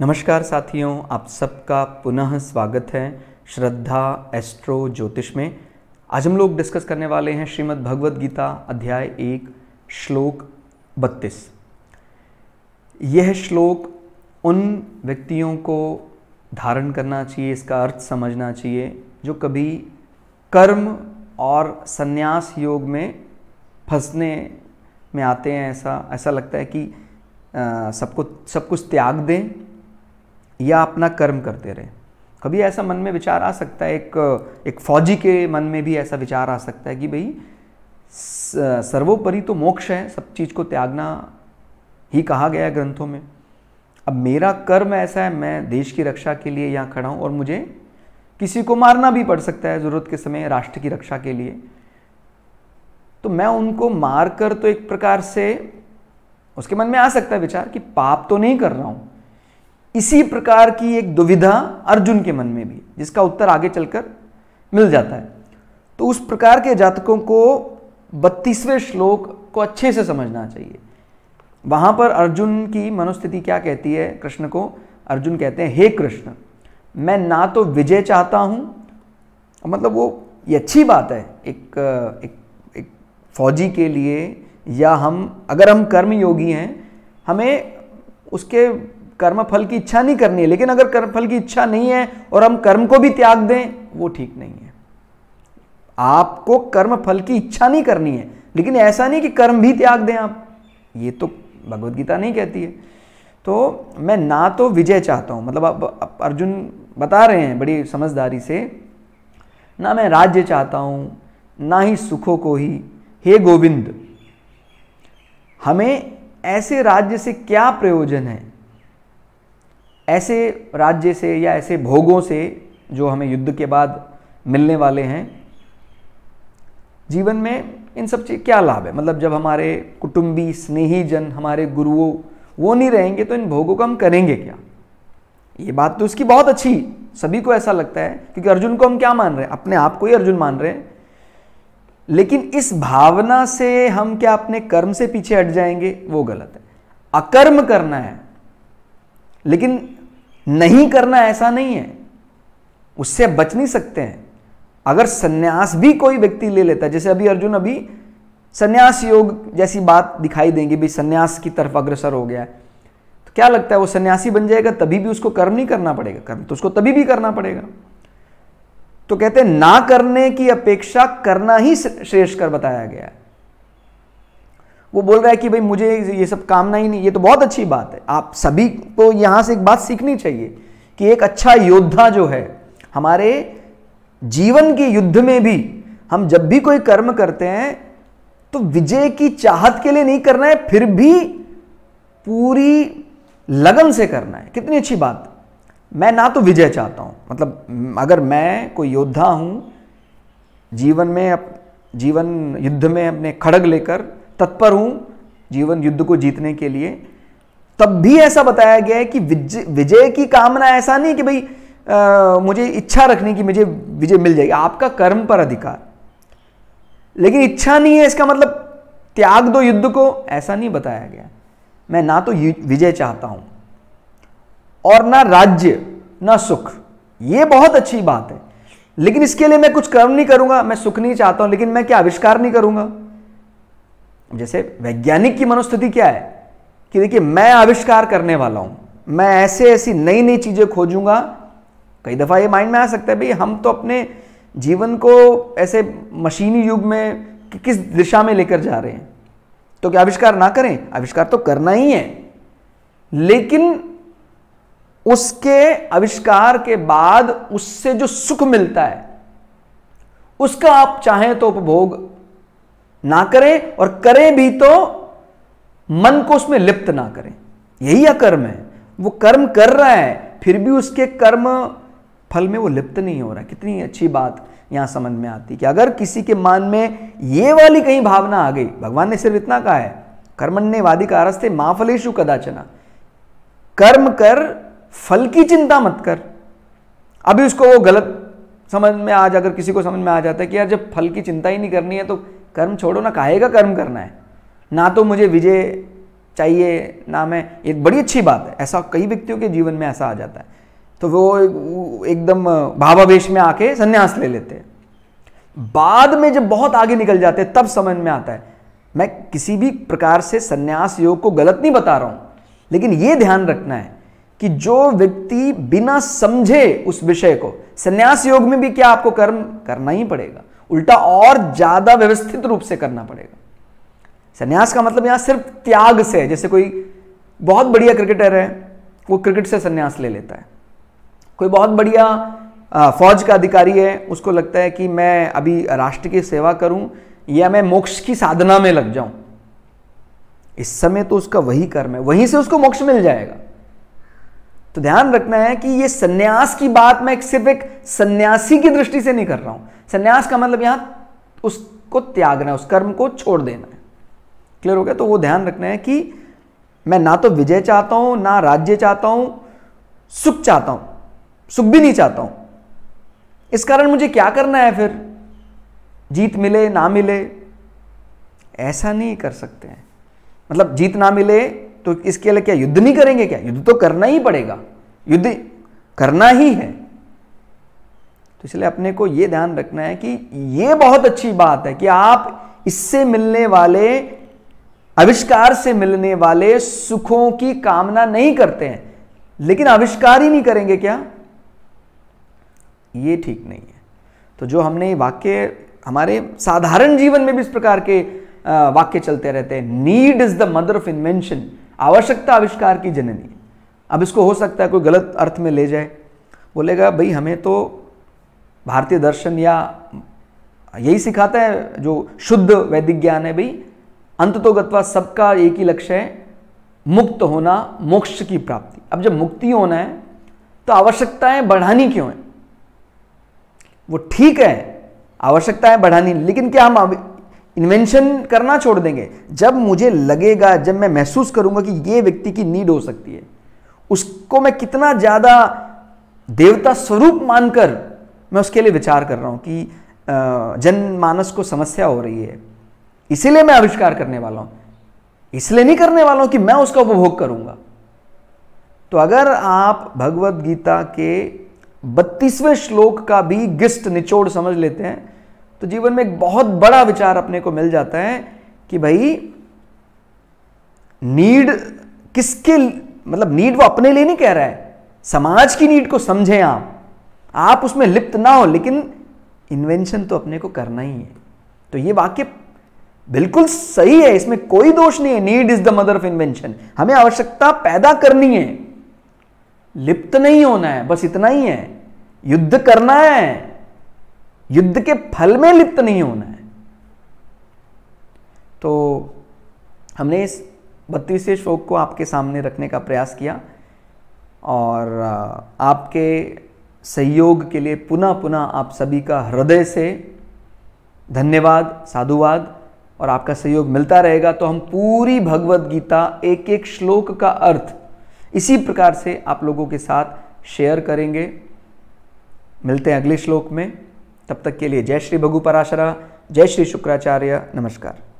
नमस्कार साथियों आप सबका पुनः स्वागत है श्रद्धा एस्ट्रो ज्योतिष में आज हम लोग डिस्कस करने वाले हैं श्रीमद् भगवद गीता अध्याय एक श्लोक बत्तीस यह श्लोक उन व्यक्तियों को धारण करना चाहिए इसका अर्थ समझना चाहिए जो कभी कर्म और संन्यास योग में फंसने में आते हैं ऐसा ऐसा लगता है कि सबको सब कुछ त्याग दें या अपना कर्म करते रहे कभी ऐसा मन में विचार आ सकता है एक एक फौजी के मन में भी ऐसा विचार आ सकता है कि भाई सर्वोपरि तो मोक्ष है सब चीज़ को त्यागना ही कहा गया है ग्रंथों में अब मेरा कर्म ऐसा है मैं देश की रक्षा के लिए यहाँ खड़ा हूँ और मुझे किसी को मारना भी पड़ सकता है ज़रूरत के समय राष्ट्र की रक्षा के लिए तो मैं उनको मार कर तो एक प्रकार से उसके मन में आ सकता है विचार कि पाप तो नहीं कर रहा हूँ इसी प्रकार की एक दुविधा अर्जुन के मन में भी जिसका उत्तर आगे चलकर मिल जाता है तो उस प्रकार के जातकों को बत्तीसवें श्लोक को अच्छे से समझना चाहिए वहाँ पर अर्जुन की मनोस्थिति क्या कहती है कृष्ण को अर्जुन कहते हैं हे कृष्ण मैं ना तो विजय चाहता हूँ मतलब वो ये अच्छी बात है एक एक, एक फौजी के लिए या हम अगर हम कर्मयोगी हैं हमें उसके कर्म फल की इच्छा नहीं करनी है लेकिन अगर कर्म फल की इच्छा नहीं है और हम कर्म को भी त्याग दें वो ठीक नहीं है आपको कर्म फल की इच्छा नहीं करनी है लेकिन ऐसा नहीं कि कर्म भी त्याग दें आप ये तो भगवदगीता नहीं कहती है तो मैं ना तो विजय चाहता हूं मतलब आप अर्जुन बता रहे हैं बड़ी समझदारी से ना मैं राज्य चाहता हूं ना ही सुखों को ही हे गोविंद हमें ऐसे राज्य से क्या प्रयोजन है ऐसे राज्य से या ऐसे भोगों से जो हमें युद्ध के बाद मिलने वाले हैं जीवन में इन सब चीज क्या लाभ है मतलब जब हमारे कुटुंबी स्नेही जन हमारे गुरुओं वो नहीं रहेंगे तो इन भोगों का हम करेंगे क्या ये बात तो उसकी बहुत अच्छी सभी को ऐसा लगता है क्योंकि अर्जुन को हम क्या मान रहे हैं अपने आप को ही अर्जुन मान रहे हैं लेकिन इस भावना से हम क्या अपने कर्म से पीछे हट जाएंगे वो गलत है अकर्म करना है लेकिन नहीं करना ऐसा नहीं है उससे बच नहीं सकते हैं अगर सन्यास भी कोई व्यक्ति ले लेता है जैसे अभी अर्जुन अभी सन्यास योग जैसी बात दिखाई देंगी भी सन्यास की तरफ अग्रसर हो गया है तो क्या लगता है वो सन्यासी बन जाएगा तभी भी उसको कर्म नहीं करना पड़ेगा कर्म तो उसको तभी भी करना पड़ेगा तो कहते हैं ना करने की अपेक्षा करना ही श्रेष्ठ कर बताया गया है वो बोल रहा है कि भाई मुझे ये सब कामना ही नहीं ये तो बहुत अच्छी बात है आप सभी को यहां से एक बात सीखनी चाहिए कि एक अच्छा योद्धा जो है हमारे जीवन के युद्ध में भी हम जब भी कोई कर्म करते हैं तो विजय की चाहत के लिए नहीं करना है फिर भी पूरी लगन से करना है कितनी अच्छी बात मैं ना तो विजय चाहता हूं मतलब अगर मैं कोई योद्धा हूं जीवन में जीवन युद्ध में अपने खड़ग लेकर तत्पर हूं जीवन युद्ध को जीतने के लिए तब भी ऐसा बताया गया है कि विजय की कामना ऐसा नहीं कि भाई मुझे इच्छा रखने की मुझे विजय मिल जाएगी आपका कर्म पर अधिकार लेकिन इच्छा नहीं है इसका मतलब त्याग दो युद्ध को ऐसा नहीं बताया गया मैं ना तो विजय चाहता हूं और ना राज्य ना सुख यह बहुत अच्छी बात है लेकिन इसके लिए मैं कुछ कर्म नहीं करूंगा मैं सुख नहीं चाहता हूं लेकिन मैं क्या आविष्कार नहीं करूंगा जैसे वैज्ञानिक की मनोस्थिति क्या है कि देखिए मैं आविष्कार करने वाला हूं मैं ऐसे ऐसी नई नई चीज़ें खोजूंगा कई दफ़ा ये माइंड में आ सकता है भाई हम तो अपने जीवन को ऐसे मशीनी युग में कि किस दिशा में लेकर जा रहे हैं तो क्या आविष्कार ना करें आविष्कार तो करना ही है लेकिन उसके आविष्कार के बाद उससे जो सुख मिलता है उसका आप चाहें तो उपभोग ना करें और करें भी तो मन को उसमें लिप्त ना करें यही अकर्म है वो कर्म कर रहा है फिर भी उसके कर्म फल में वो लिप्त नहीं हो रहा कितनी अच्छी बात यहां समझ में आती कि अगर किसी के मान में ये वाली कहीं भावना आ गई भगवान ने सिर्फ इतना कहा है कर्मण्य वादी का रस्ते माफलेशु कदाचना कर्म कर फल की चिंता मत कर अभी उसको वो गलत समझ में आज अगर किसी को समझ में आ जाता है कि यार जब फल की चिंता ही नहीं करनी है तो कर्म छोड़ो ना काहे का कर्म करना है ना तो मुझे विजय चाहिए ना मैं ये बड़ी अच्छी बात है ऐसा कई व्यक्तियों के जीवन में ऐसा आ जाता है तो वो एकदम भावावेश में आके संन्यास ले लेते हैं बाद में जब बहुत आगे निकल जाते हैं तब समझ में आता है मैं किसी भी प्रकार से संन्यास योग को गलत नहीं बता रहा हूं लेकिन ये ध्यान रखना है कि जो व्यक्ति बिना समझे उस विषय को संन्यास योग में भी क्या आपको कर्म करना ही पड़ेगा उल्टा और ज्यादा व्यवस्थित रूप से करना पड़ेगा संन्यास का मतलब यहां सिर्फ त्याग से है जैसे कोई बहुत बढ़िया क्रिकेटर है वो क्रिकेट से संन्यास ले लेता है कोई बहुत बढ़िया फौज का अधिकारी है उसको लगता है कि मैं अभी राष्ट्र की सेवा करूं या मैं मोक्ष की साधना में लग जाऊं इस समय तो उसका वही कर्म है वहीं से उसको मोक्ष मिल जाएगा तो ध्यान रखना है कि ये सन्यास की बात मैं सिर्फ एक सन्यासी की दृष्टि से नहीं कर रहा हूं सन्यास का मतलब यहां उसको त्यागना है उस कर्म को छोड़ देना है क्लियर हो गया तो वो ध्यान रखना है कि मैं ना तो विजय चाहता हूं ना राज्य चाहता हूं सुख चाहता हूं सुख भी नहीं चाहता हूं इस कारण मुझे क्या करना है फिर जीत मिले ना मिले ऐसा नहीं कर सकते हैं मतलब जीत ना मिले तो इसके लिए क्या युद्ध नहीं करेंगे क्या युद्ध तो करना ही पड़ेगा युद्ध करना ही है तो इसलिए अपने को यह ध्यान रखना है कि यह बहुत अच्छी बात है कि आप इससे मिलने वाले आविष्कार से मिलने वाले सुखों की कामना नहीं करते हैं लेकिन आविष्कार ही नहीं करेंगे क्या ये ठीक नहीं है तो जो हमने वाक्य हमारे साधारण जीवन में भी इस प्रकार के वाक्य चलते रहते हैं need is the mother of invention आवश्यकता आविष्कार की जननी अब इसको हो सकता है कोई गलत अर्थ में ले जाए बोलेगा भाई हमें तो भारतीय दर्शन या यही सिखाता है जो शुद्ध वैदिक ज्ञान है भाई अंत तो गत्वा सबका एक ही लक्ष्य है मुक्त होना मोक्ष की प्राप्ति अब जब मुक्ति होना है तो आवश्यकताएं बढ़ानी क्यों है वो ठीक है आवश्यकताएं बढ़ानी लेकिन क्या हम इन्वेंशन करना छोड़ देंगे जब मुझे लगेगा जब मैं महसूस करूंगा कि ये व्यक्ति की नीड हो सकती है उसको मैं कितना ज़्यादा देवता स्वरूप मानकर मैं उसके लिए विचार कर रहा हूं कि जनमानस को समस्या हो रही है इसीलिए मैं आविष्कार करने वाला हूं इसलिए नहीं करने वाला हूं कि मैं उसका उपभोग करूंगा तो अगर आप भगवत गीता के बत्तीसवें श्लोक का भी गिस्ट निचोड़ समझ लेते हैं तो जीवन में एक बहुत बड़ा विचार अपने को मिल जाता है कि भाई नीड किसके मतलब नीड वो अपने लिए नहीं कह रहा है समाज की नीड को समझें आप आप उसमें लिप्त ना हो लेकिन इन्वेंशन तो अपने को करना ही है तो ये वाक्य बिल्कुल सही है इसमें कोई दोष नहीं है need is the mother of invention हमें आवश्यकता पैदा करनी है लिप्त नहीं होना है बस इतना ही है युद्ध करना है युद्ध के फल में लिप्त नहीं होना है तो हमने इस बत्तीसवे श्लोक को आपके सामने रखने का प्रयास किया और आपके सहयोग के लिए पुनः पुनः आप सभी का हृदय से धन्यवाद साधुवाद और आपका सहयोग मिलता रहेगा तो हम पूरी भगवत गीता एक एक श्लोक का अर्थ इसी प्रकार से आप लोगों के साथ शेयर करेंगे मिलते हैं अगले श्लोक में तब तक के लिए जय श्री भगु पराशरा जय श्री शुक्राचार्य नमस्कार